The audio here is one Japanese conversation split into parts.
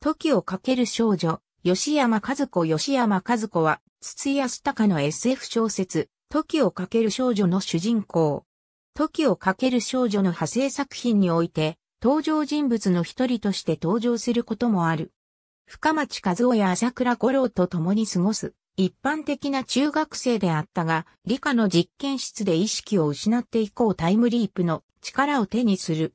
時をかける少女、吉山和子吉山和子は、筒井康隆の SF 小説、時をかける少女の主人公。時をかける少女の派生作品において、登場人物の一人として登場することもある。深町和夫や朝倉五郎と共に過ごす、一般的な中学生であったが、理科の実験室で意識を失っていこうタイムリープの力を手にする。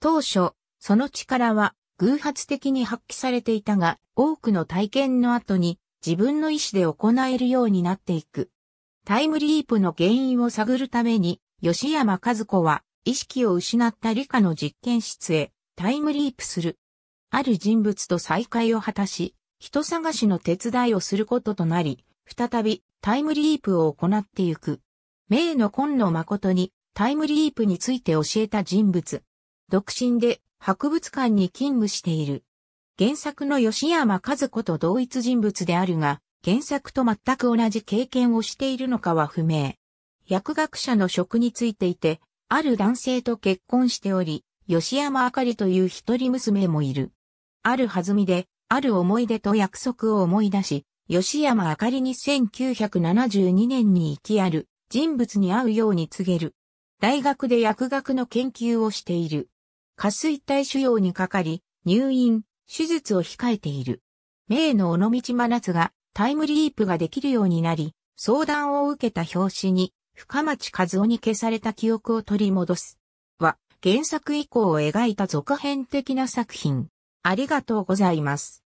当初、その力は偶発的に発揮されていたが、多くの体験の後に自分の意思で行えるようになっていく。タイムリープの原因を探るために、吉山和子は意識を失った理科の実験室へタイムリープする。ある人物と再会を果たし、人探しの手伝いをすることとなり、再びタイムリープを行ってゆく。名の今野誠にタイムリープについて教えた人物。独身で博物館に勤務している。原作の吉山和子と同一人物であるが、原作と全く同じ経験をしているのかは不明。薬学者の職についていて、ある男性と結婚しており、吉山あかりという一人娘もいる。ある弾みで、ある思い出と約束を思い出し、吉山あかりに1972年に生きある人物に会うように告げる。大学で薬学の研究をしている。下水体腫瘍にかかり、入院、手術を控えている。名の尾道真夏がタイムリープができるようになり、相談を受けた表紙に、深町和夫に消された記憶を取り戻す。は、原作以降を描いた続編的な作品。ありがとうございます。